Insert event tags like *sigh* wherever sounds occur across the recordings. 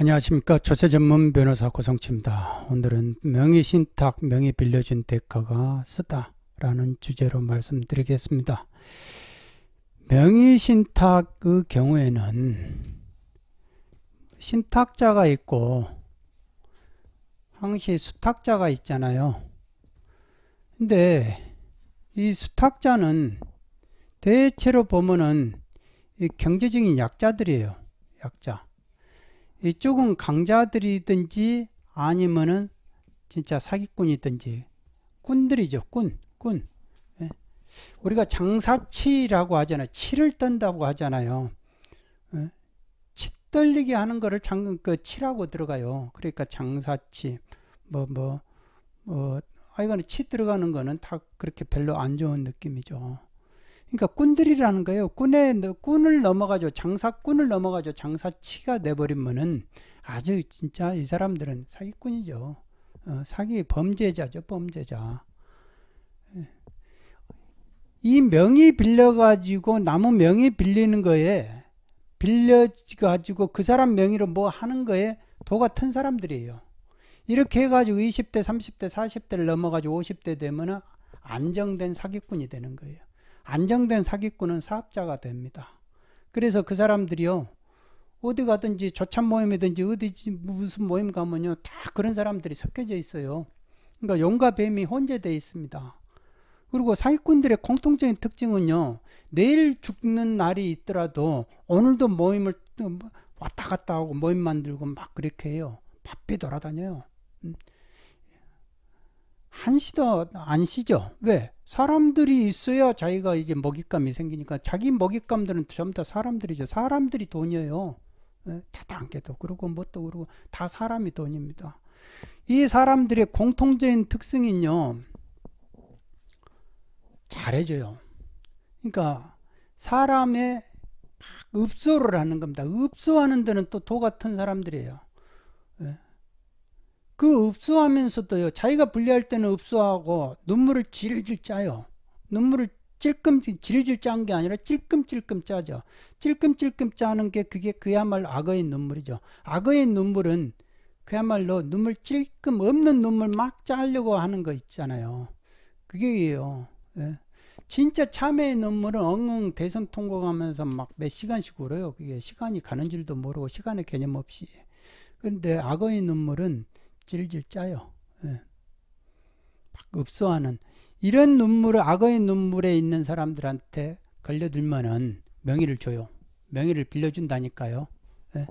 안녕하십니까 조세 전문 변호사 고성치입니다. 오늘은 명의신탁 명의 빌려준 대가가 쓰다라는 주제로 말씀드리겠습니다. 명의신탁의 경우에는 신탁자가 있고 항시 수탁자가 있잖아요. 근데 이 수탁자는 대체로 보면은 경제적인 약자들이에요. 약자. 이쪽은 강자들이든지 아니면은 진짜 사기꾼이든지 꾼들이죠 꾼 꾼. 예. 우리가 장사치라고 하잖아요. 치를 떤다고 하잖아요. 예. 치 떨리게 하는 거를 장, 그 치라고 들어가요. 그러니까 장사치, 뭐, 뭐, 뭐, 아이간에치 들어가는 거는 다 그렇게 별로 안 좋은 느낌이죠. 그러니까 꾼들이라는 거예요. 꾼에 꾼을 넘어가죠. 장사꾼을 넘어가죠. 장사치가 돼버리면은 아주 진짜 이 사람들은 사기꾼이죠. 어, 사기 범죄자죠. 범죄자. 예. 이 명의 빌려가지고 남의 명의 빌리는 거에 빌려가지고 그 사람 명의로 뭐 하는 거에 도 같은 사람들이에요. 이렇게 해가지고 20대, 30대, 40대를 넘어가지고 50대 되면 안정된 사기꾼이 되는 거예요. 안정된 사기꾼은 사업자가 됩니다. 그래서 그 사람들이요. 어디 가든지 조찬 모임이든지 어디지 무슨 모임 가면요. 다 그런 사람들이 섞여져 있어요. 그러니까 용과 뱀이 혼재되어 있습니다. 그리고 사기꾼들의 공통적인 특징은요. 내일 죽는 날이 있더라도 오늘도 모임을 왔다 갔다 하고 모임 만들고 막 그렇게 해요. 바삐 돌아다녀요. 음. 한시도 안 쉬죠. 왜? 사람들이 있어야 자기가 이제 먹잇감이 생기니까 자기 먹잇감들은 전부 다 사람들이죠. 사람들이 돈이에요. 예, 다단계도 그러고 뭣도 그러고 다 사람이 돈입니다. 이 사람들의 공통적인 특성은요. 잘해줘요. 그러니까 사람의 막 읍소를 하는 겁니다. 읍소하는 데는 또 도 같은 사람들이에요. 그 읍수하면서도요 자기가 분리할 때는 읍수하고 눈물을 질질 짜요 눈물을 찔끔 질질 짠 게 아니라 찔끔찔끔 짜죠 찔끔찔끔 짜는 게 그게 그야말로 악어의 눈물이죠 악어의 눈물은 그야말로 눈물 찔끔 없는 눈물 막 짜려고 하는 거 있잖아요 그게예요 예. 진짜 참회의 눈물은 엉엉 대선 통과하면서막 몇 시간씩 울어요 그게 시간이 가는 줄도 모르고 시간의 개념 없이 그런데 악어의 눈물은 질질 짜요. 예. 막 읍소하는 이런 눈물을 악의 눈물에 있는 사람들한테 걸려들면은 명의를 줘요. 명의를 빌려준다니까요. 예.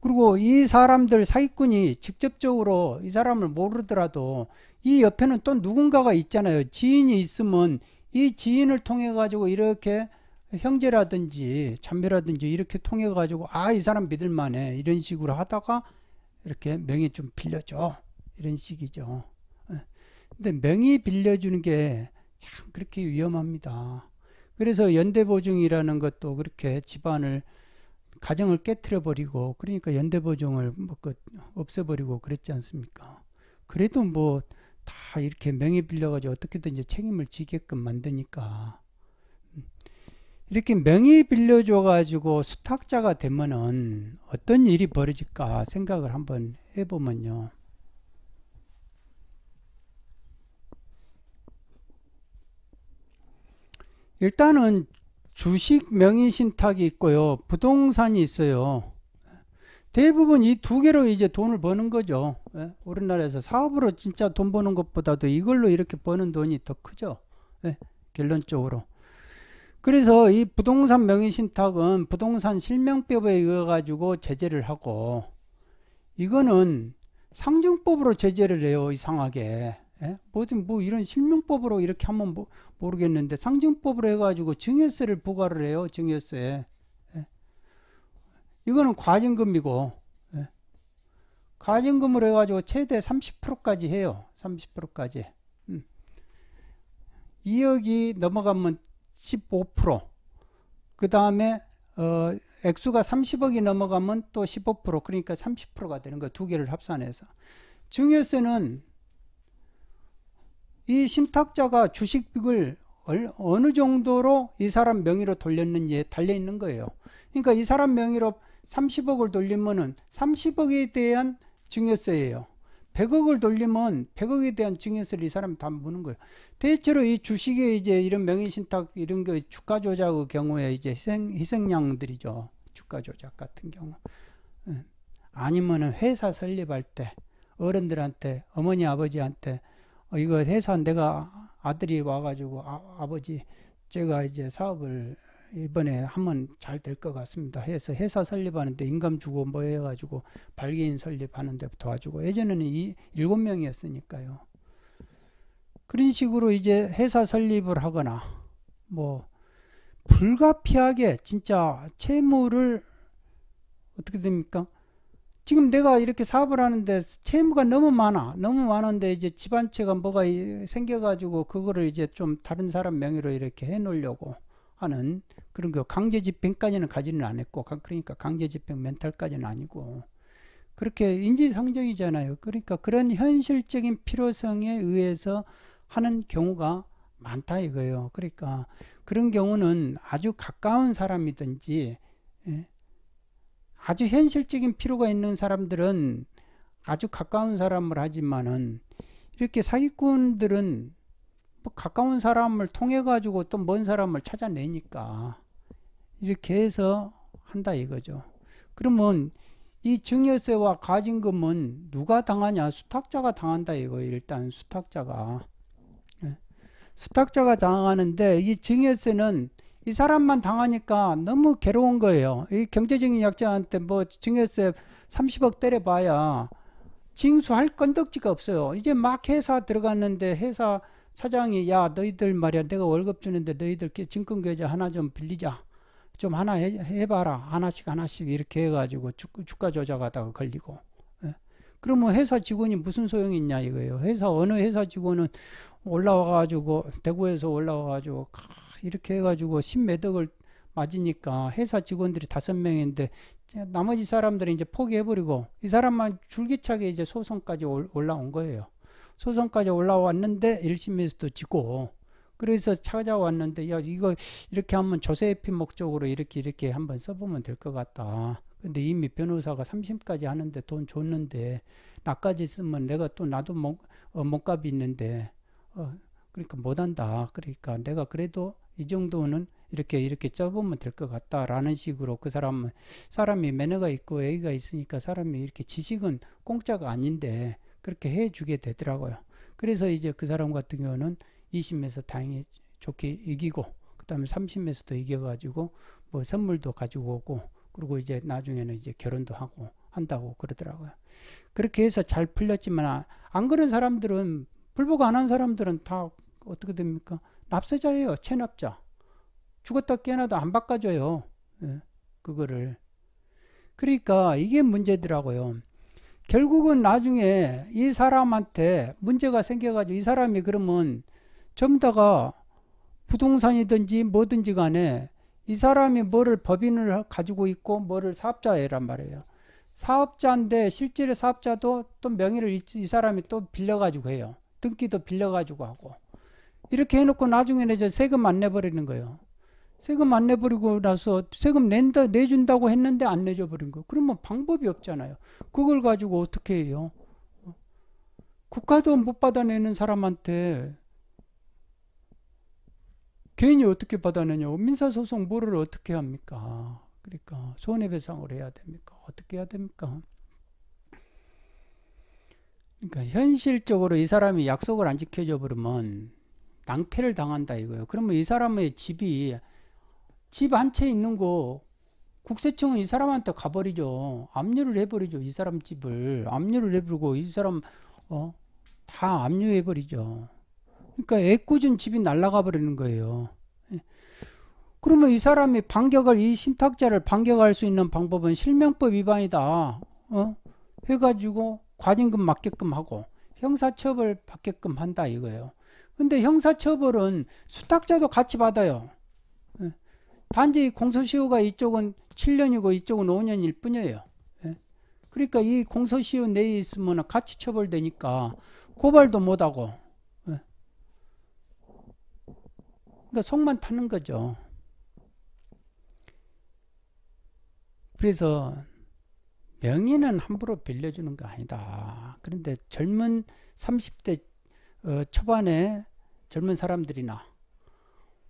그리고 이 사람들 사기꾼이 직접적으로 이 사람을 모르더라도 이 옆에는 또 누군가가 있잖아요. 지인이 있으면 이 지인을 통해 가지고 이렇게 형제라든지 참배라든지 이렇게 통해 가지고 아 이 사람 믿을 만해 이런 식으로 하다가 이렇게 명의 좀 빌려줘 이런 식이죠. 예. 근데 명의 빌려주는 게 참 그렇게 위험합니다. 그래서 연대보증이라는 것도 그렇게 집안을 가정을 깨뜨려 버리고 그러니까 연대보증을 뭐 그 없애버리고 그랬지 않습니까? 그래도 뭐 다 이렇게 명의 빌려가지고 어떻게든 이제 책임을 지게끔 만드니까 이렇게 명의 빌려줘 가지고 수탁자가 되면은 어떤 일이 벌어질까 생각을 한번 해보면요. 일단은 주식 명의 신탁이 있고요. 부동산이 있어요. 대부분 이 두 개로 이제 돈을 버는 거죠. 예? 우리나라에서 사업으로 진짜 돈 버는 것보다도 이걸로 이렇게 버는 돈이 더 크죠. 예? 결론적으로. 그래서 이 부동산 명의신탁은 부동산 실명법에 의해 가지고 제재를 하고 이거는 상정법으로 제재를 해요 이상하게 예? 뭐든 뭐 이런 실명법으로 이렇게 하면 뭐 모르겠는데 상증법으로 해가지고 증여세를 부과를 해요 증여세 예? 이거는 과징금이고 예? 과징금을 해가지고 최대 30%까지 해요 30%까지 음. 2억이 넘어가면 15%. 그 다음에 어, 액수가 30억이 넘어가면 또 15% 그러니까 30%가 되는 거두 개를 합산해서 중에세는이 신탁자가 주식을 어느 정도로 이 사람 명의로 돌렸는지에 달려 있는 거예요. 그러니까 이 사람 명의로 30억을 돌리면은 30억에 대한 증여세예요. 100억을 돌리면 100억에 대한 증여세를 이 사람이 다 무는 거예요. 대체로 이 주식에 이제 이런 명의신탁 이런 거 주가 조작의 그 경우에 이제 희생, 희생양들이죠. 주가 조작 같은 경우. 예. 아니면은 회사 설립할 때 어른들한테 어머니 아버지한테 어, 이거 회사 내가 아들이 와가지고 아, 버지 제가 이제 사업을 이번에 하면 잘 될 것 같습니다. 해서 회사 설립하는데 인감 주고 뭐 해가지고 발기인 설립하는데 도와주고 예전에는 이 일곱 명이었으니까요. 그런 식으로 이제 회사 설립을 하거나 뭐 불가피하게 진짜 채무를 어떻게 됩니까? 지금 내가 이렇게 사업을 하는데 채무가 너무 많아. 너무 많은데 이제 집안채가 뭐가 생겨가지고 그거를 이제 좀 다른 사람 명의로 이렇게 해놓으려고 하는 그런 그 강제 집행까지는 가지는 않았고 그러니까 강제 집행 멘탈까지는 아니고 그렇게 인지상정이잖아요. 그러니까 그런 현실적인 필요성에 의해서 하는 경우가 많다 이거예요. 그러니까 그런 경우는 아주 가까운 사람이든지 예? 아주 현실적인 필요가 있는 사람들은 아주 가까운 사람을 하지만은 이렇게 사기꾼들은 뭐 가까운 사람을 통해 가지고 또 먼 사람을 찾아내니까 이렇게 해서 한다 이거죠. 그러면 이 증여세와 가진금은 누가 당하냐? 수탁자가 당한다 이거 일단 수탁자가 예. 수탁자가 당하는데 이 증여세는 이 사람만 당하니까 너무 괴로운 거예요. 이 경제적인 약자한테 뭐 증여세 30억 때려봐야 징수할 건덕지가 없어요. 이제 막 회사 들어갔는데 회사 사장이 야 너희들 말이야 내가 월급 주는데 너희들 증권 계좌 하나 좀 빌리자 좀 하나 해, 봐라 하나씩 하나씩 이렇게 해가지고 주, 주가 조작하다가 걸리고 예. 그러면 뭐 회사 직원이 무슨 소용이 있냐 이거예요 회사 어느 회사 직원은 올라와가지고 대구에서 올라와가지고 이렇게 해가지고 십 몇 억을 맞으니까 회사 직원들이 다섯 명인데 나머지 사람들은 이제 포기해버리고 이 사람만 줄기차게 이제 소송까지 올라온 거예요. 소송까지 올라왔는데 1심에서도 지고 그래서 찾아왔는데 야 이거 이렇게 하면 조세회피 목적으로 이렇게 이렇게 한번 써보면 될 것 같다. 근데 이미 변호사가 3심까지 하는데 돈 줬는데 나까지 쓰면 내가 또 나도 목, 어, 목값이 있는데 어, 그러니까 못한다. 그러니까 내가 그래도 이 정도는 이렇게 이렇게 쪄보면 될 것 같다라는 식으로 그 사람은 사람이 매너가 있고 애기가 있으니까 사람이 이렇게 지식은 공짜가 아닌데 그렇게 해주게 되더라고요. 그래서 이제 그 사람 같은 경우는 2심에서 다행히 좋게 이기고 그다음에 3심에서도 이겨가지고 뭐 선물도 가지고 오고 그리고 이제 나중에는 이제 결혼도 하고 한다고 그러더라고요. 그렇게 해서 잘 풀렸지만 안 그런 사람들은 불복 안 한 사람들은 다 어떻게 됩니까? 납세자예요. 체납자. 죽었다 깨어나도 안 바꿔줘요. 예, 그거를. 그러니까 이게 문제더라고요. 결국은 나중에 이 사람한테 문제가 생겨가지고 이 사람이 그러면 전부 다가 부동산이든지 뭐든지 간에 이 사람이 뭐를 법인을 가지고 있고 뭐를 사업자란 말이에요. 사업자인데 실제로 사업자도 또 명의를 이 사람이 또 빌려가지고 해요. 등기도 빌려가지고 하고. 이렇게 해놓고 나중에는 저 세금 안 내버리는 거예요. 세금 안 내버리고 나서 세금 낸다 내준다고 했는데 안 내줘 버린 거. 그러면 방법이 없잖아요. 그걸 가지고 어떻게 해요? 국가도 못 받아내는 사람한테 개인이 어떻게 받아내냐고 민사소송 뭐를 어떻게 합니까? 그러니까 손해배상을 해야 됩니까? 어떻게 해야 됩니까? 그러니까 현실적으로 이 사람이 약속을 안 지켜줘 버리면 낭패를 당한다 이거예요. 그러면 이 사람의 집이 집한채 있는 거 국세청은 이 사람한테 가버리죠. 압류를 해버리죠. 이 사람 집을 압류를 해버리고 이 사람 어, 다 압류해버리죠. 그러니까 애꿎은 집이 날라가 버리는 거예요. 예. 그러면 이 사람이 반격을 이 신탁자를 반격할 수 있는 방법은 실명법 위반이다. 어? 해가지고 과징금 맞게끔 하고 형사처벌 받게끔 한다 이거예요. 근데 형사처벌은 수탁자도 같이 받아요. 단지 공소시효가 이쪽은 7년이고 이쪽은 5년일 뿐이에요. 예? 그러니까 이 공소시효 내에 있으면 같이 처벌되니까 고발도 못하고 예? 그러니까 속만 타는 거죠. 그래서 명의는 함부로 빌려주는 거 아니다. 그런데 젊은 30대 어, 초반에 젊은 사람들이나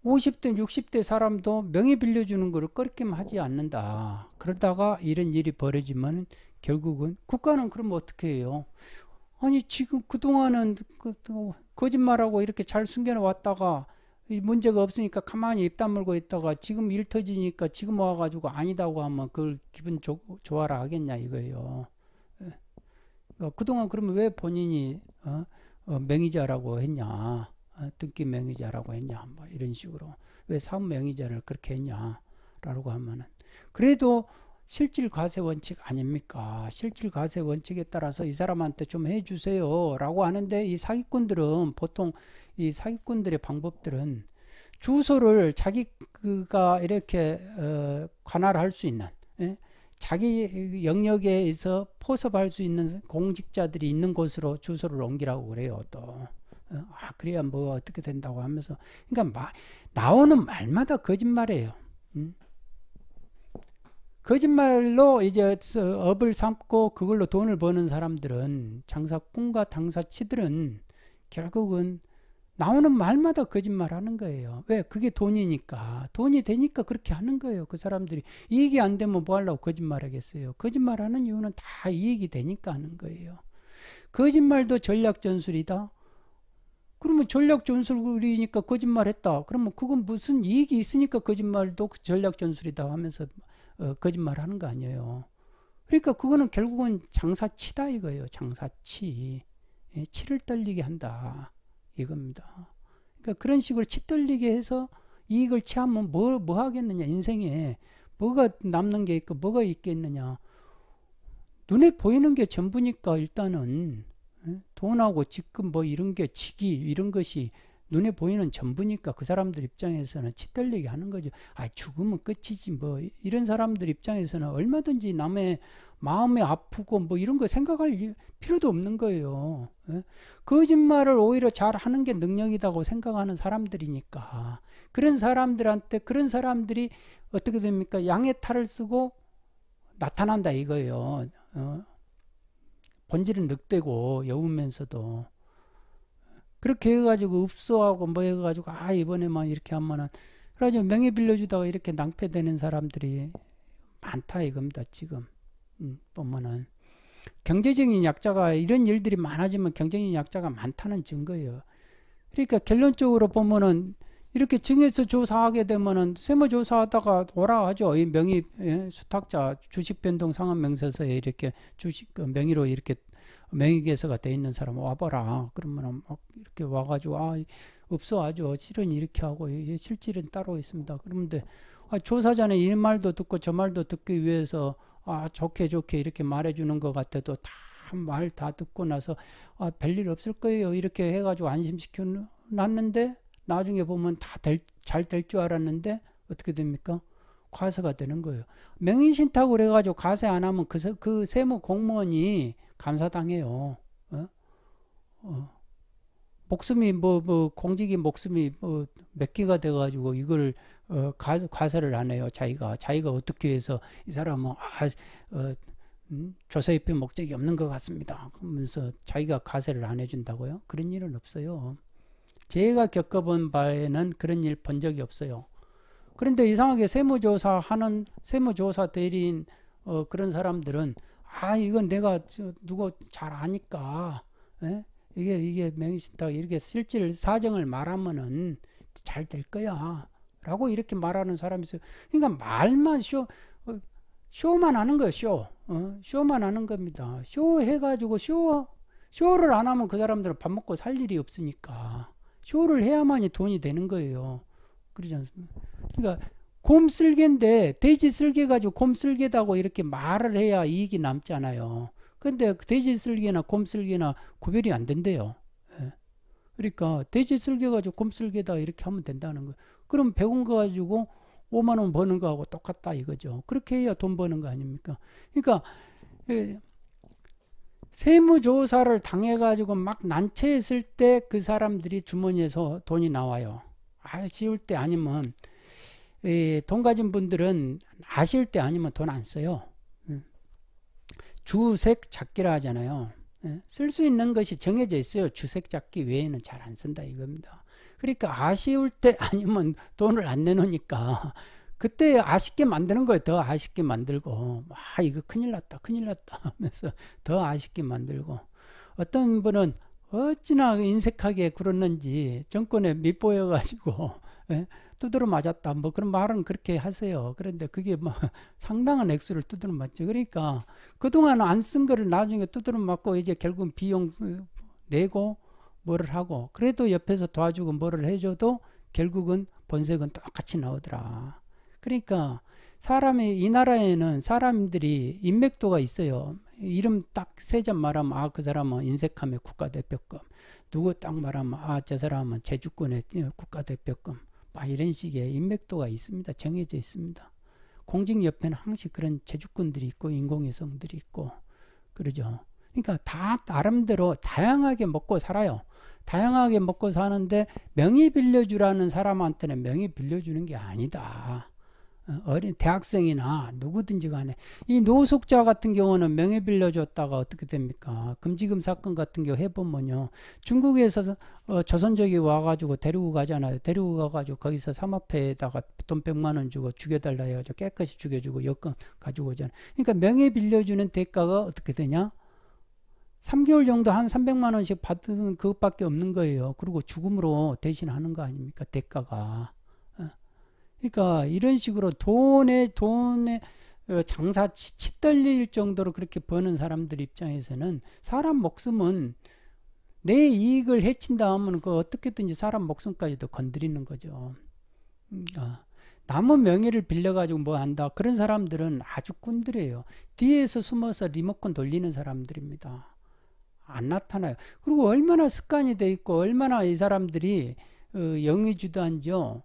50대, 60대 사람도 명예 빌려주는 걸 꺼리낌 하지 않는다. 그러다가 이런 일이 벌어지면 결국은 국가는 그럼 어떻게 해요? 아니 지금 그동안은 그, 그 거짓말하고 이렇게 잘숨겨놓았다가 문제가 없으니까 가만히 입 다물고 있다가 지금 일 터지니까 지금 와가지고 아니다고 하면 그걸 기분 조, 좋아라 하겠냐 이거예요. 예. 어, 그동안 그러면 왜 본인이 어? 어, 맹의자라고 했냐. 등기 아, 명의자라고 했냐 뭐 이런 식으로 왜 사업 명의자를 그렇게 했냐라고 하면은 그래도 실질 과세 원칙 아닙니까? 실질 과세 원칙에 따라서 이 사람한테 좀 해주세요라고 하는데 이 사기꾼들은 보통 이 사기꾼들의 방법들은 주소를 자기가 이렇게 어, 관할할 수 있는 예? 자기 영역에서 포섭할 수 있는 공직자들이 있는 곳으로 주소를 옮기라고 그래요 또. 어, 아 그래야 뭐 어떻게 된다고 하면서 그러니까 마, 나오는 말마다 거짓말이에요. 음? 거짓말로 이제 업을 삼고 그걸로 돈을 버는 사람들은 장사꾼과 당사치들은 결국은 나오는 말마다 거짓말하는 거예요. 왜? 그게 돈이니까. 돈이 되니까 그렇게 하는 거예요. 그 사람들이 이익이 안 되면 뭐 하려고 거짓말하겠어요. 거짓말하는 이유는 다 이익이 되니까 하는 거예요. 거짓말도 전략 전술이다. 그러면 전략 전술이니까 거짓말했다. 그러면 그건 무슨 이익이 있으니까 거짓말도 그 전략 전술이다 하면서 어, 거짓말하는 거 아니에요. 그러니까 그거는 결국은 장사치다 이거예요. 장사치. 예, 치를 떨리게 한다 이겁니다. 그러니까 그런 식으로 치 떨리게 해서 이익을 취하면 뭐, 뭐 하겠느냐 인생에 뭐가 남는 게 있고 뭐가 있겠느냐 눈에 보이는 게 전부니까 일단은 돈하고 지금 뭐 이런 게 직위 이런 것이 눈에 보이는 전부니까 그 사람들 입장에서는 치떨리게 하는 거죠. 아, 죽으면 끝이지. 뭐, 이런 사람들 입장에서는 얼마든지 남의 마음이 아프고 뭐 이런 거 생각할 필요도 없는 거예요. 거짓말을 오히려 잘 하는 게 능력이라고 생각하는 사람들이니까. 그런 사람들한테, 그런 사람들이 어떻게 됩니까? 양의 탈을 쓰고 나타난다 이거예요. 어? 본질은 늑대고 여우면서도 그렇게 해가지고 읍소하고 뭐 해가지고 아 이번에만 이렇게 하면은 그래가지고 명예 빌려주다가 이렇게 낭패되는 사람들이 많다 이겁니다 지금 음, 보면은 경제적인 약자가 이런 일들이 많아지면 경제적인 약자가 많다는 증거예요 그러니까 결론적으로 보면은 이렇게 증여세 조사하게 되면은 세무 조사하다가 오라 하죠. 이 명의 예, 수탁자 주식 변동 상환 명세서에 이렇게 주식 그 명의로 이렇게 명의 개서가 돼 있는 사람 와봐라. 그러면은 막 이렇게 와가지고 아 없어 아주 실은 이렇게 하고 예, 예, 실질은 따로 있습니다. 그런데 아, 조사자는 이 말도 듣고 저 말도 듣기 위해서 아 좋게 좋게 이렇게 말해주는 것 같아도 다 말 다 듣고 나서 아 별일 없을 거예요 이렇게 해가지고 안심시켜 놨는데 나중에 보면 다 잘 될 줄 알았는데 어떻게 됩니까? 과세가 되는 거예요. 명의신탁 그래가지고 과세 안 하면 그, 그 세무 공무원이 감사당해요. 어? 어. 목숨이 뭐, 뭐 공직이 목숨이 뭐몇 개가 돼가지고 이걸 어, 가, 과세를 안 해요. 자기가 자기가 어떻게 해서 이 사람은 아, 어, 음, 조세 입회 목적이 없는 것 같습니다. 그러면서 자기가 과세를 안 해준다고요? 그런 일은 없어요. 제가 겪어본 바에는 그런 일 본 적이 없어요. 그런데 이상하게 세무조사 하는 세무조사 대리인 어, 그런 사람들은 아 이건 내가 누구 잘 아니까 에? 예? 이게 이게 명신다 이렇게 실질 사정을 말하면은 잘 될 거야라고 이렇게 말하는 사람이 있어요. 그러니까 말만 쇼 어, 쇼만 하는 거예요 쇼 어? 쇼만 하는 겁니다. 쇼 해가지고 쇼 쇼를 안 하면 그 사람들은 밥 먹고 살 일이 없으니까 쇼를 해야만이 돈이 되는 거예요. 그러지 않습니까? 그러니까 곰슬개인데 돼지 슬개 가지고 곰슬개다고 이렇게 말을 해야 이익이 남잖아요. 근데 돼지 슬개나 곰슬개나 구별이 안 된대요. 예. 그러니까 돼지 슬개 가지고 곰슬개다 이렇게 하면 된다는 거예요. 그럼 100원 가지고 5만 원 버는 거하고 똑같다 이거죠. 그렇게 해야 돈 버는 거 아닙니까? 그러니까 예, 세무조사를 당해가지고 막 난처했을 때 그 사람들이 주머니에서 돈이 나와요. 아쉬울 때 아니면 예, 돈 가진 분들은 아실 때 아니면 돈 안 써요. 음. 주색 잡기라 하잖아요. 예, 쓸수 있는 것이 정해져 있어요. 주색 잡기 외에는 잘 안 쓴다 이겁니다. 그러니까 아쉬울 때 *laughs* 아니면 돈을 안 내놓으니까 그때 아쉽게 만드는 거예요. 더 아쉽게 만들고, 아, 이거 큰일 났다, 큰일 났다 *laughs* 하면서 더 아쉽게 만들고. 어떤 분은 어찌나 인색하게 그었는지 정권에 밑보여가지고, *laughs* 예? 두드러 맞았다. 뭐 그런 말은 그렇게 하세요. 그런데 그게 뭐 *laughs* 상당한 액수를 두드러 맞죠. 그러니까 그동안 안 쓴 거를 나중에 두드러 맞고 이제 결국은 비용 내고 뭐를 하고 그래도 옆에서 도와주고 뭐를 해줘도 결국은 본색은 똑같이 나오더라. 그러니까 사람이이 나라에는 사람들이 인맥도가 있어요. 이름 딱 세 점 말하면 아 그 사람은 인색함의 국가대표급 누구 딱 말하면 아 저 사람은 제주권의 국가대표급 막 이런 식의 인맥도가 있습니다. 정해져 있습니다. 공직 옆에는 항상 그런 제주권들이 있고 인공위성들이 있고 그러죠. 그러니까 다 나름대로 다양하게 먹고 살아요. 다양하게 먹고 사는데 명의 빌려주라는 사람한테는 명의 빌려주는 게 아니다. 어, 어린 대학생이나 누구든지 간에 이 노숙자 같은 경우는 명예 빌려줬다가 어떻게 됩니까? 금지금 사건 같은 경우 해보면요 중국에서 어, 조선족이 와가지고 데리고 가잖아요. 데리고 가가지고 거기서 삼합회에다가 돈 100만 원 주고 죽여달라 해가지고 깨끗이 죽여주고 여권 가지고 오잖아요. 그러니까 명예 빌려주는 대가가 어떻게 되냐? 3개월 정도 한 300만 원씩 받은 그것밖에 없는 거예요. 그리고 죽음으로 대신하는 거 아닙니까? 대가가. 그러니까 이런 식으로 돈에 돈에 어, 장사 치떨릴 정도로 그렇게 버는 사람들 입장에서는 사람 목숨은 내 이익을 해친다 음은그 어떻게든지 사람 목숨까지도 건드리는 거죠. 아, 그러니까 남의 명예를 빌려가지고 뭐 한다. 그런 사람들은 아주 꼰드에요 뒤에서 숨어서 리모컨 돌리는 사람들입니다. 안 나타나요. 그리고 얼마나 습관이 돼 있고 얼마나 이 사람들이 어, 영의주도한지요.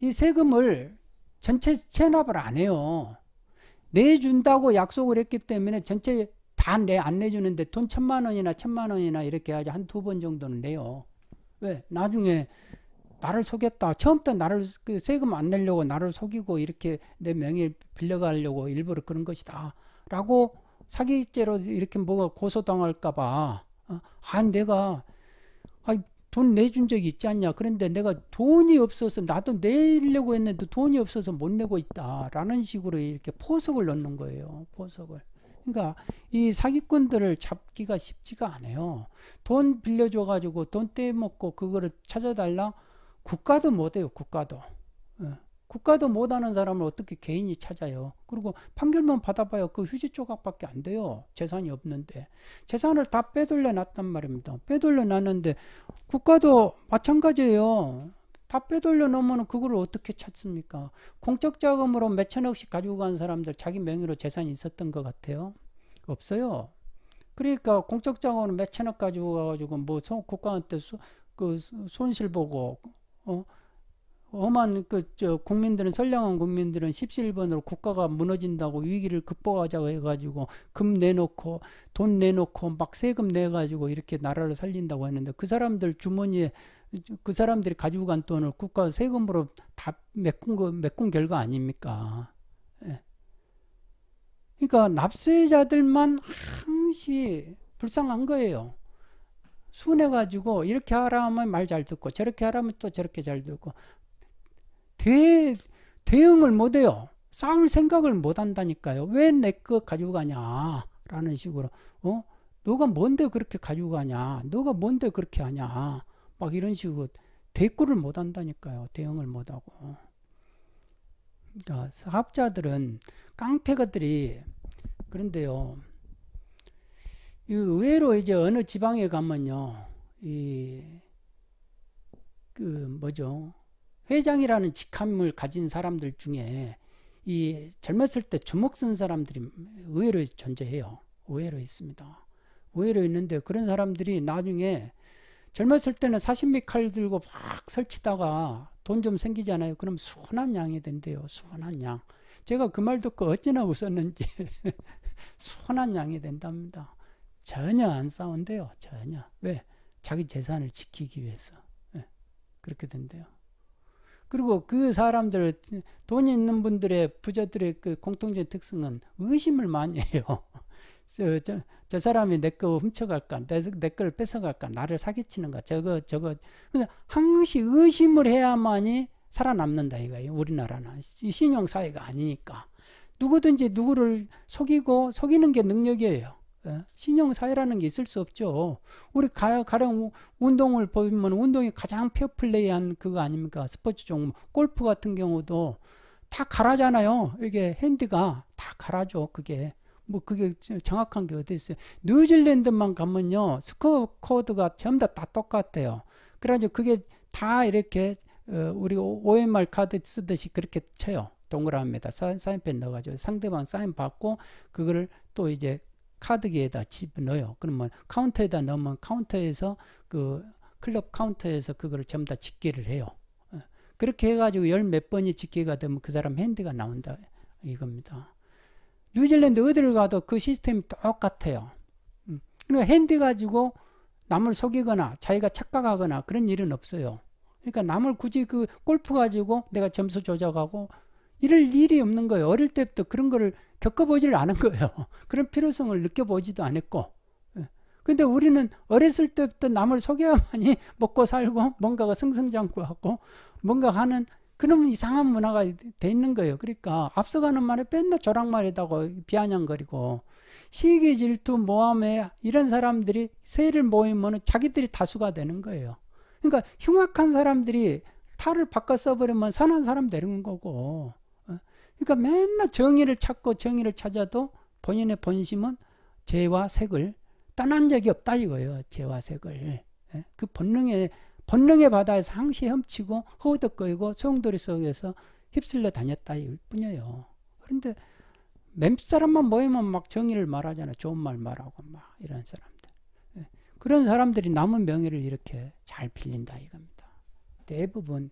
이 세금을 전체 체납을 안 해요. 내준다고 약속을 했기 때문에 전체 다 내 안 내주는데 돈 천만 원이나 천만 원이나 이렇게 하야지한 두 번 정도는 내요. 왜? 나중에 나를 속였다. 처음부터 나를 그 세금 안 내려고 나를 속이고 이렇게 내 명의를 빌려가려고 일부러 그런 것이다. 라고 사기죄로 이렇게 뭐가 고소당할까봐 아 내가 아이 돈 내준 적이 있지 않냐. 그런데 내가 돈이 없어서 나도 내려고 했는데 돈이 없어서 못 내고 있다라는 식으로 이렇게 포석을 넣는 거예요. 포석을. 그러니까 이 사기꾼들을 잡기가 쉽지가 않아요. 돈 빌려줘 가지고 돈 떼먹고 그거를 찾아달라 국가도 못해요. 국가도. 예. 국가도 못하는 사람을 어떻게 개인이 찾아요. 그리고 판결만 받아봐요그 휴지 조각밖에 안 돼요. 재산이 없는데. 재산을 다 빼돌려 놨단 말입니다. 빼돌려 놨는데 국가도 마찬가지예요. 다 빼돌려 놓으면 그걸 어떻게 찾습니까? 공적 자금으로 몇천억씩 가지고 간 사람들 자기 명의로 재산이 있었던 것 같아요. 없어요. 그러니까 공적 자금으로 몇천억 가지고 가가지고 뭐 국가한테 소, 그 손실 보고 어? 엄한그저 국민들은 선량한 국민들은 17번으로 국가가 무너진다고 위기를 극복하자고 해가지고 금 내놓고 돈 내놓고 막 세금 내가지고 이렇게 나라를 살린다고 했는데 그 사람들 주머니에 그 사람들이 가지고 간 돈을 국가 세금으로 다 메꾼 거 메꾼 결과 아닙니까? 예. 그러니까 납세자들만 항시 불쌍한 거예요. 순해가지고 이렇게 하라 하면 말 잘 듣고 저렇게 하라면 또 저렇게 잘 듣고 대, 대응을 못해요. 싸울 생각을 못한다니까요. 왜 내 거 가지고 가냐 라는 식으로 어? 너가 뭔데 그렇게 가지고 가냐 너가 뭔데 그렇게 하냐 막 이런 식으로 대꾸를 못한다니까요. 대응을 못하고 그러니까 사업자들은 깡패가들이 그런데요. 의외로 이제 어느 지방에 가면요. 이, 그, 뭐죠. 회장이라는 직함을 가진 사람들 중에 이 젊었을 때 주먹 쓴 사람들이 의외로 존재해요. 의외로 있습니다. 의외로 있는데 그런 사람들이 나중에 젊었을 때는 사신미 칼 들고 막 설치다가 돈 좀 생기잖아요. 그럼 순한 양이 된대요. 순한 양. 제가 그 말 듣고 어찌나 웃었는지 *laughs* 순한 양이 된답니다. 전혀 안 싸운대요. 전혀. 왜? 자기 재산을 지키기 위해서. 네. 그렇게 된대요. 그리고 그 사람들 돈이 있는 분들의 부자들의 그 공통적인 특성은 의심을 많이 해요. *laughs* 저, 저, 저 사람이 내 거 훔쳐갈까, 내, 내 거를 뺏어갈까, 나를 사기치는가, 저거, 저거. 그러니까 항시 의심을 해야만이 살아남는다 이거예요. 우리나라는 신용사회가 아니니까. 누구든지 누구를 속이고 속이는 게 능력이에요. 예? 신용 사회라는 게 있을 수 없죠. 우리 가, 가령 운동을 보면 운동이 가장 페어플레이한 그거 아닙니까? 스포츠 종목, 골프 같은 경우도 다 가라잖아요. 이게 핸드가 다 가라죠. 그게 뭐 그게 정확한 게 어디 있어요? 뉴질랜드만 가면요, 스코어 코드가 전부 다, 똑같아요. 그래가지고 그게 다 이렇게 어, 우리 OMR 카드 쓰듯이 그렇게 쳐요. 동그라미에다 사인펜 넣어가지고 상대방 사인 받고 그거를 또 이제 카드기에다 집어넣어요. 그러면 카운터에다 넣으면 카운터에서 그 클럽 카운터에서 그거를 전부 다 집계를 해요. 예. 그렇게 해가지고 열 몇 번이 집계가 되면 그 사람 핸드가 나온다 이겁니다. 뉴질랜드 어디를 가도 그 시스템이 똑같아요. 음. 그러니까 핸드 가지고 남을 속이거나 자기가 착각하거나 그런 일은 없어요. 그러니까 남을 굳이 그 골프 가지고 내가 점수 조작하고 이럴 일이 없는 거예요. 어릴 때부터 그런 거를 겪어보지를 않은 거예요. *laughs* 그런 필요성을 느껴보지도 않았고. 예. 근데 우리는 어렸을 때부터 남을 속여야만이 *laughs* 먹고 살고 뭔가가 승승장구 하고 뭔가 하는 그런 이상한 문화가 돼 있는 거예요. 그러니까 앞서가는 말에 맨날 조랑말이다고 비아냥거리고 시기 질투 모함에 이런 사람들이 세를 모이면 자기들이 다수가 되는 거예요. 그러니까 흉악한 사람들이 탈을 바꿔 써버리면 선한 사람 되는 거고 그러니까 맨날 정의를 찾고 정의를 찾아도 본인의 본심은 죄와 색을 떠난 적이 없다 이거예요. 죄와 색을. 예? 그 본능의 본능의 바다에서 항시 헤엄치고 허우덕거리고 소용돌이 속에서 휩쓸려 다녔다 일 뿐이에요. 그런데 맴사람만 모이면 막 정의를 말하잖아. 요 좋은 말 말하고 막 이런 사람들. 예? 그런 사람들이 남은 명예를 이렇게 잘 빌린다 이겁니다. 대부분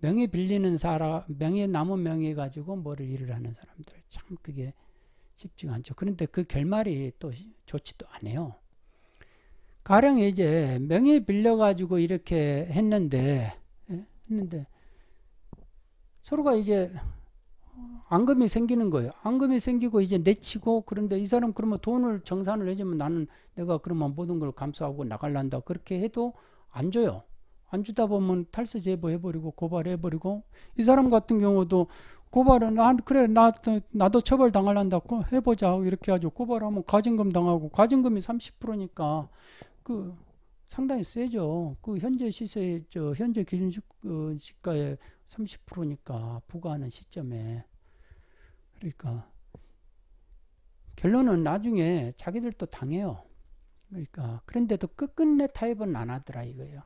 명예 빌리는 사람, 명예 남은 명예 가지고 뭐를 일을 하는 사람들 참 그게 쉽지가 않죠. 그런데 그 결말이 또 좋지도 않아요. 가령 이제 명예 빌려 가지고 이렇게 했는데 예? 했는데 서로가 이제 앙금이 생기는 거예요. 앙금이 생기고 이제 내치고 그런데 이 사람 그러면 돈을 정산을 해주면 나는 내가 그러면 모든 걸 감수하고 나갈란다 그렇게 해도 안 줘요. 안 주다 보면 탈세 제보해버리고 고발해버리고 이 사람 같은 경우도 고발은 나 아, 그래 나 나도 처벌 당할란다고 해보자 이렇게 하죠 고발하면 과징금 당하고 과징금이 30%니까 그 상당히 세죠 그 현재 시세 저 현재 기준 어, 시가의 30%니까 부과하는 시점에 그러니까 결론은 나중에 자기들도 당해요. 그러니까 그런데도 끝끝내 타협은 안 하더라 이거예요.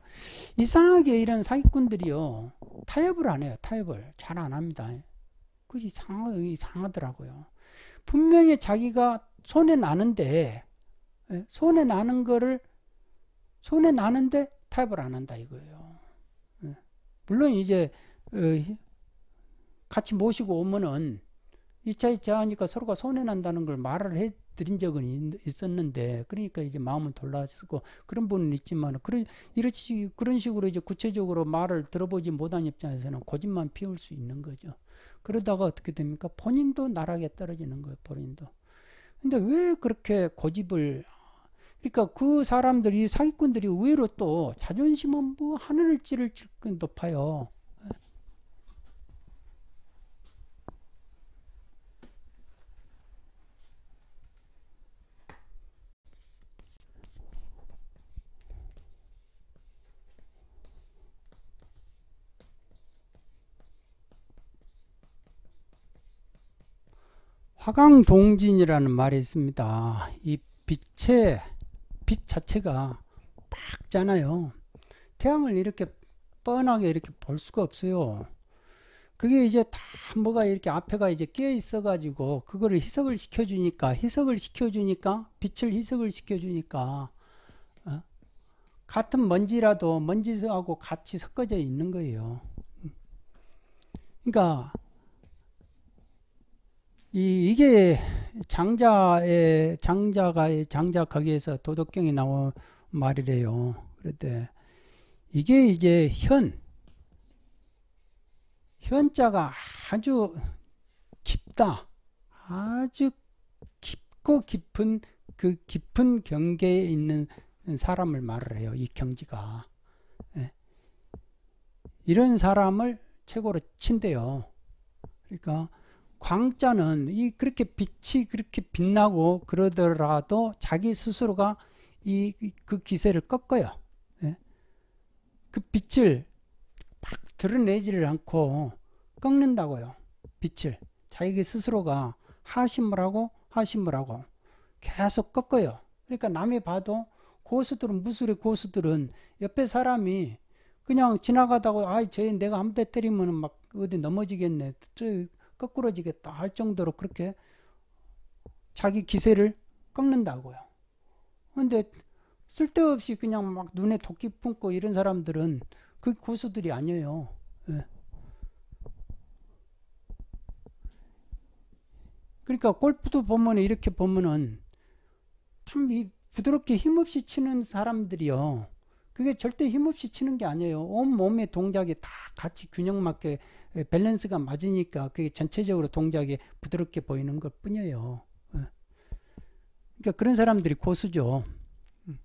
이상하게 이런 사기꾼들이요 타협을 안 해요. 타협을 잘 안 합니다. 그게 이상 이상하더라고요. 분명히 자기가 손해 나는데 예, 손해 나는 거를 손해 나는데 타협을 안 한다 이거예요. 예. 물론 이제 어, 같이 모시고 오면은 2차 2차 하니까 서로가 손해 난다는 걸 말을 해 드린 적은 있었는데 그러니까 이제 마음은 돌아었고 그런 분은 있지만 그런 이렇지 그런 식으로 이제 구체적으로 말을 들어보지 못한 입장에서는 고집만 피울 수 있는 거죠. 그러다가 어떻게 됩니까? 본인도 나락에 떨어지는 거예요. 본인도. 근데 왜 그렇게 고집을 그러니까 그 사람들이 사기꾼들이 의외로 또 자존심은 뭐 하늘을 찌를 찔끔 높아요. 화강동진이라는 말이 있습니다. 이 빛의 빛 자체가 빡잖아요. 태양을 이렇게 뻔하게 이렇게 볼 수가 없어요. 그게 이제 다 뭐가 이렇게 앞에가 이제 깨 있어 가지고 그거를 희석을 시켜 주니까 희석을 시켜 주니까 빛을 희석을 시켜 주니까 어? 같은 먼지라도 먼지하고 같이 섞어져 있는 거예요. 그러니까 이, 이게 장자의 장자가 장자 거기에서 도덕경이 나온 말이래요. 그런데 이게 이제 현 현자가 아주 깊다. 아주 깊고 깊은 그 깊은 경계에 있는 사람을 말을 해요. 이 경지가. 예. 이런 사람을 최고로 친대요. 그러니까 광자는 이 그렇게 빛이 그렇게 빛나고 그러더라도 자기 스스로가 이 그 기세를 꺾어요. 예? 그 빛을 막 드러내지를 않고 꺾는다고요. 빛을 자기 스스로가 하심을 하고 하심을 하고 계속 꺾어요. 그러니까 남이 봐도 고수들은 무술의 고수들은 옆에 사람이 그냥 지나가다고 아이 쟤 내가 한 대 때리면 막 어디 넘어지겠네. 저 거꾸러지겠다 할 정도로 그렇게 자기 기세를 꺾는다고요. 근데 쓸데없이 그냥 막 눈에 도끼 품고 이런 사람들은 그 고수들이 아니에요. 예. 그러니까 골프도 보면 이렇게 보면은 참이 부드럽게 힘없이 치는 사람들이요. 그게 절대 힘없이 치는 게 아니에요. 온 몸의 동작이 다 같이 균형 맞게 예, 밸런스가 맞으니까 그게 전체적으로 동작이 부드럽게 보이는 것 뿐이에요. 예. 그러니까 그런 사람들이 고수죠. 음.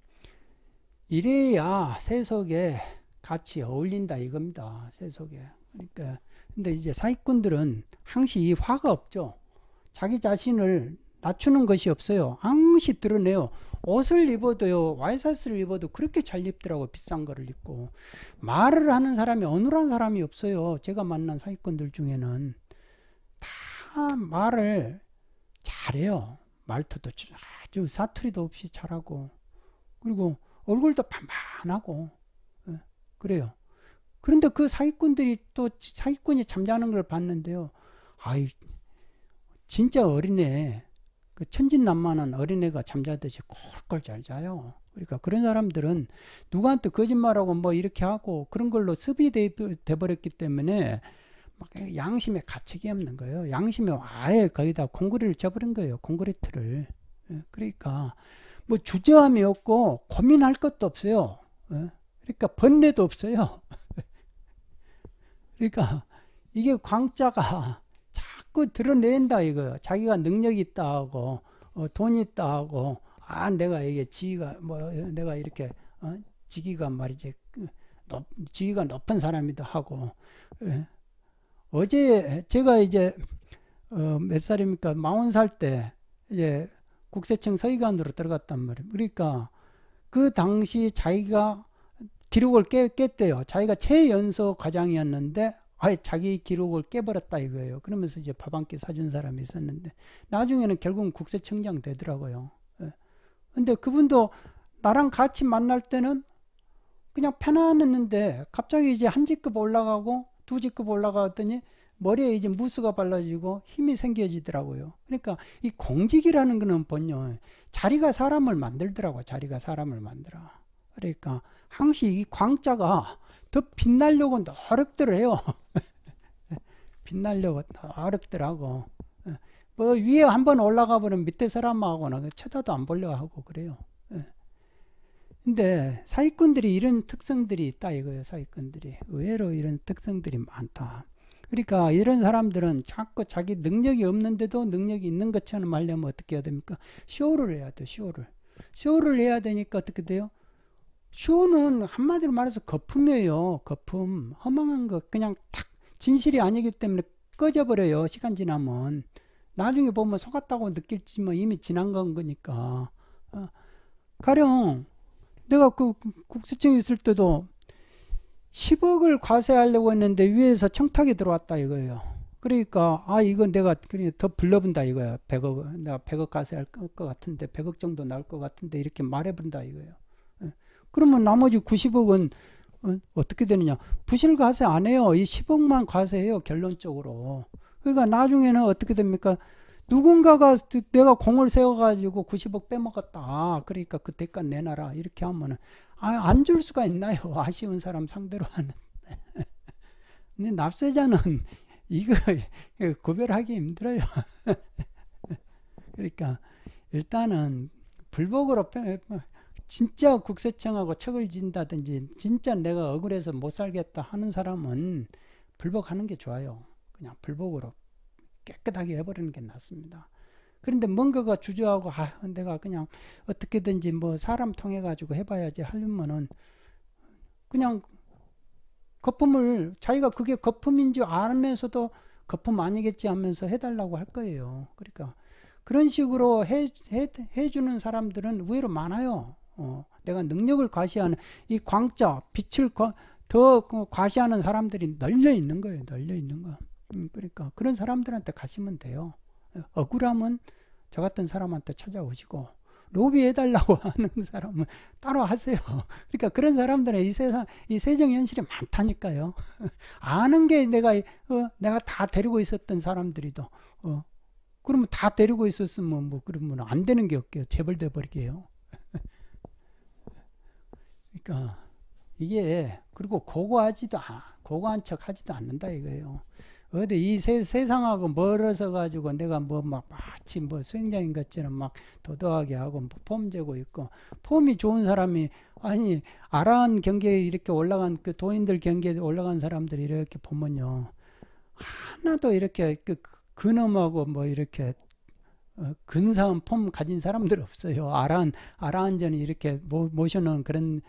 이래야 세속에 같이 어울린다 이겁니다. 세속에. 그러니까 근데 이제 사기꾼들은 항시 이 화가 없죠. 자기 자신을 낮추는 것이 없어요. 항시 드러내요. 옷을 입어도요 와이셔츠를 입어도 그렇게 잘 입더라고 비싼 거를 입고 말을 하는 사람이 어눌한 사람이 없어요 제가 만난 사기꾼들 중에는 다 말을 잘해요 말투도 아주 사투리도 없이 잘하고 그리고 얼굴도 반반하고 예, 그래요 그런데 그 사기꾼들이 또 사기꾼이 잠자는 걸 봤는데요 아이 진짜 어린애 그 천진난만한 어린애가 잠자듯이 콜콜 잘 자요. 그러니까 그런 사람들은 누구한테 거짓말하고 뭐 이렇게 하고 그런 걸로 습이 돼, 돼 버렸기 때문에 막 양심에 가책이 없는 거예요. 양심에 아예 거의 다콘크리를 쳐버린 거예요. 콘크리트를. 예, 그러니까 뭐 주저함이 없고 고민할 것도 없어요. 예, 그러니까 번뇌도 없어요. *laughs* 그러니까 이게 광자가 자꾸 드러낸다 이거요. 자기가 능력이 있다 하고 어, 돈이 있다 하고 아 내가 이게 지위가 뭐 내가 이렇게 어, 지위가 말이지 그 높, 지위가 높은 사람이다 하고 예. 어제 제가 이제 어, 몇 살입니까? 마흔 살때 이제 국세청 서기관으로 들어갔단 말이에요. 그러니까 그 당시 자기가 기록을 깼, 깼대요. 자기가 최연소 과장이었는데 아예 자기 기록을 깨버렸다 이거예요. 그러면서 이제 밥 한 끼 사준 사람이 있었는데 나중에는 결국은 국세청장 되더라고요. 예. 근데 그분도 나랑 같이 만날 때는 그냥 편안했는데 갑자기 이제 한 직급 올라가고 두 직급 올라가더니 머리에 이제 무스가 발라지고 힘이 생겨지더라고요. 그러니까 이 공직이라는 거는 본요 자리가 사람을 만들더라고 자리가 사람을 만들어. 그러니까 항시 이 광자가 더 빛나려고 노력들을 해요. *laughs* 빛나려고 노력들 하고 예. 뭐 위에 한번 올라가 보면 밑에 사람하고는 쳐다도 안 보려고 하고 그래요. 예. 근데 사기꾼들이 이런 특성들이 있다 이거예요. 사기꾼들이 의외로 이런 특성들이 많다. 그러니까 이런 사람들은 자꾸 자기 능력이 없는데도 능력이 있는 것처럼 하려면 어떻게 해야 됩니까? 쇼를 해야 돼 쇼를. 쇼를 해야 되니까 어떻게 돼요? 쇼는 한마디로 말해서 거품이에요. 거품. 허망한 것 그냥 탁 진실이 아니기 때문에 꺼져버려요. 시간 지나면. 나중에 보면 속았다고 느낄지 뭐 이미 지난 건 거니까. 어. 가령 내가 그 국세청에 있을 때도 10억을 과세하려고 했는데 위에서 청탁이 들어왔다 이거예요. 그러니까 아 이건 내가 그냥 더 불러본다 이거야. 100억 내가 100억 과세할 것 같은데 100억 정도 나올 것 같은데 이렇게 말해본다 이거예요. 그러면 나머지 90억은 어, 어떻게 되느냐? 부실 과세 안 해요. 이 10억만 과세해요. 결론적으로. 그러니까 나중에는 어떻게 됩니까? 누군가가 내가 공을 세워가지고 90억 빼먹었다. 그러니까 그 대가 내놔라. 이렇게 하면은 아, 안줄 수가 있나요? *laughs* 아쉬운 사람 상대로 하는데. *laughs* 근데 납세자는 *laughs* 이거 구별하기 힘들어요. 그러니까 일단은 불복으로 진짜 국세청하고 척을 진다든지 진짜 내가 억울해서 못 살겠다 하는 사람은 불복하는 게 좋아요. 그냥 불복으로 깨끗하게 해버리는 게 낫습니다. 그런데 뭔가가 주저하고 아 내가 그냥 어떻게든지 뭐 사람 통해 가지고 해봐야지 하려면은 그냥 거품을 자기가 그게 거품인 줄 알면서도 거품 아니겠지 하면서 해달라고 할 거예요. 그러니까 그런 식으로 해, 해, 해주는 사람들은 의외로 많아요. 어, 내가 능력을 과시하는 이 광자 빛을 과, 더 그 과시하는 사람들이 널려 있는 거예요. 널려 있는 거. 음, 그러니까 그런 사람들한테 가시면 돼요. 억울함은 저 같은 사람한테 찾아오시고 로비해달라고 *laughs* 하는 사람은 따로 하세요. 그러니까 그런 사람들은 이 세상, 이 세정 현실이 많다니까요. *laughs* 아는 게 내가, 어, 내가 다 데리고 있었던 사람들이도, 어, 그러면 다 데리고 있었으면 뭐, 그러면 안 되는 게 없게요. 재벌돼버리게요. 어, 이게 그리고 고고하지도 아, 고고한 척 하지도 않는다 이거예요. 어디 이 세, 상하고 멀어서 가지고 내가 뭐 막 마치 뭐 수행자인 것처럼 막 도도하게 하고 뭐 폼 재고 있고 폼이 좋은 사람이 아니 아라한 경계에 이렇게 올라간 그 도인들 경계에 올라간 사람들이 이렇게 보면요 하나도 이렇게 그 근엄하고 뭐 이렇게 어, 근사한 폼 가진 사람들 없어요. 아란 아라한전이 이렇게 모, 모셔놓은 그런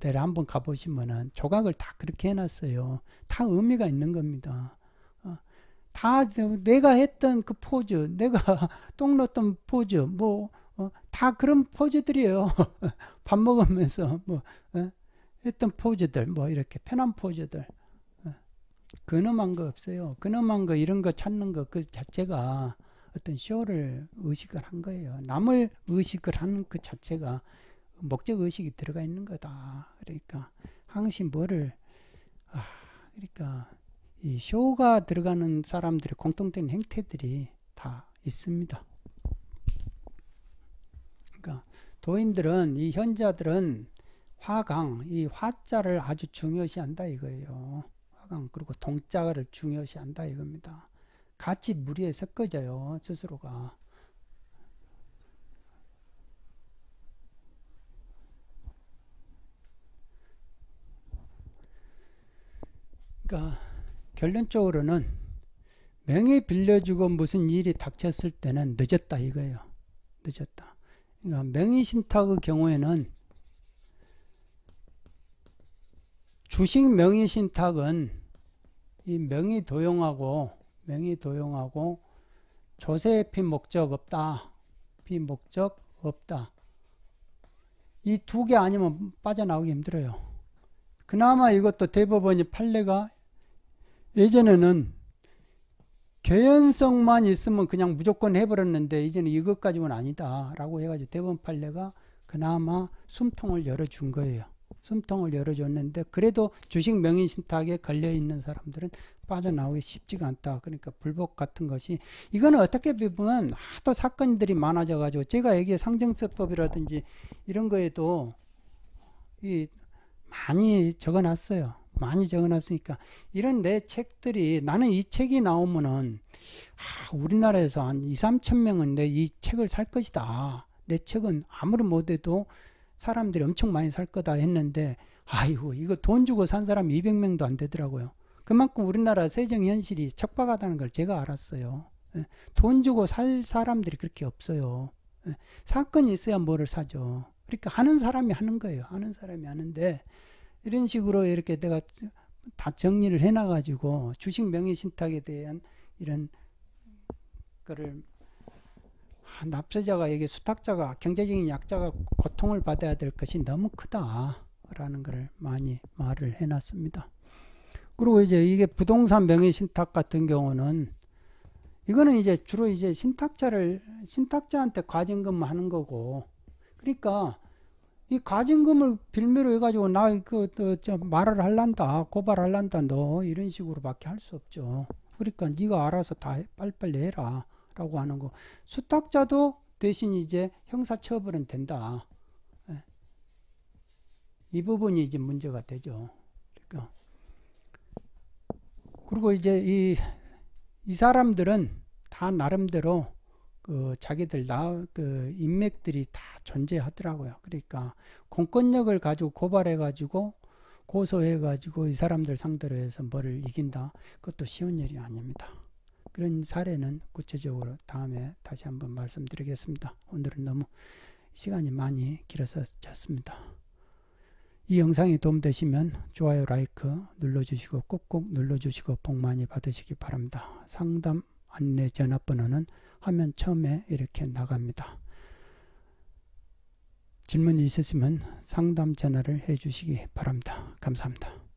데를 한번 가보시면은 조각을 다 그렇게 해놨어요. 다 의미가 있는 겁니다. 어, 다 내가 했던 그 포즈, 내가 *laughs* 똥 넣었던 포즈, 뭐, 어, 다 그런 포즈들이에요. *laughs* 밥 먹으면서 뭐, 어, 했던 포즈들, 뭐, 이렇게 편한 포즈들. 어, 근엄한 거 없어요. 근엄한 거, 이런 거 찾는 거 그 자체가 어떤 쇼를 의식을 한 거예요. 남을 의식을 하는 그 자체가 목적 의식이 들어가 있는 거다. 그러니까 항시 뭐를 아 그러니까 이 쇼가 들어가는 사람들의 공통된 행태들이 다 있습니다. 그러니까 도인들은 이 현자들은 화강 이 화자를 아주 중요시한다 이거예요. 화강 그리고 동자를 중요시한다 이겁니다. 같이 무리에 섞어져요 스스로가. 그러니까 결론적으로는 명의 빌려주고 무슨 일이 닥쳤을 때는 늦었다 이거예요. 늦었다. 그러니까 명의 신탁의 경우에는 주식 명의 신탁은 이 명의 도용하고 명의 도용하고 조세 피목적 없다. 피목적 없다. 이 두 개 아니면 빠져나오기 힘들어요. 그나마 이것도 대법원이 판례가 예전에는 개연성만 있으면 그냥 무조건 해버렸는데 이제는 이것 가지고는 아니다라고 해가지고 대법원 판례가 그나마 숨통을 열어준 거예요. 숨통을 열어줬는데 그래도 주식 명의신탁에 걸려있는 사람들은 빠져나오기 쉽지가 않다. 그러니까 불법 같은 것이 이거는 어떻게 보면 하도 사건들이 많아져가지고 제가 얘기해 상정세법이라든지 이런 거에도 이 많이 적어놨어요. 많이 적어놨으니까 이런 내 책들이 나는 이 책이 나오면은 아, 우리나라에서 한 2, 3천 명은 내 이 책을 살 것이다. 내 책은 아무리 못해도 사람들이 엄청 많이 살 거다 했는데 아이고 이거 돈 주고 산 사람 200명도 안 되더라고요. 그만큼 우리나라 세정 현실이 척박하다는 걸 제가 알았어요. 예. 돈 주고 살 사람들이 그렇게 없어요. 예. 사건이 있어야 뭐를 사죠. 그러니까 하는 사람이 하는 거예요. 하는 사람이 하는데 이런 식으로 이렇게 내가 다 정리를 해놔가지고 주식 명의 신탁에 대한 이런 거를 아, 납세자가 여기 수탁자가 경제적인 약자가 고통을 받아야 될 것이 너무 크다라는 것을 많이 말을 해놨습니다. 그리고 이제 이게 부동산 명의 신탁 같은 경우는 이거는 이제 주로 이제 신탁자를 신탁자한테 과징금 하는 거고 그러니까 이 가진금을 빌미로 해가지고 나그좀 말을 할란다 고발할란다 너 이런 식으로밖에 할 수 없죠. 그러니까 네가 알아서 다 해, 빨리빨리 해라 라고 하는 거. 수탁자도 대신 이제 형사처벌은 된다. 예. 이 부분이 이제 문제가 되죠. 그러니까 그리고 이제 이, 이 사람들은 다 나름대로 그 자기들 나 그 인맥들이 다 존재하더라고요. 그러니까 공권력을 가지고 고발해 가지고 고소해 가지고 이 사람들 상대로 해서 뭐를 이긴다. 그것도 쉬운 일이 아닙니다. 그런 사례는 구체적으로 다음에 다시 한번 말씀드리겠습니다. 오늘은 너무 시간이 많이 길어서 잤습니다. 이 영상이 도움되시면 좋아요, 라이크 눌러주시고 꾹꾹 눌러주시고 복 많이 받으시기 바랍니다. 상담 안내 전화번호는 화면 처음에 이렇게 나갑니다. 질문이 있으시면 상담 전화를 해주시기 바랍니다. 감사합니다.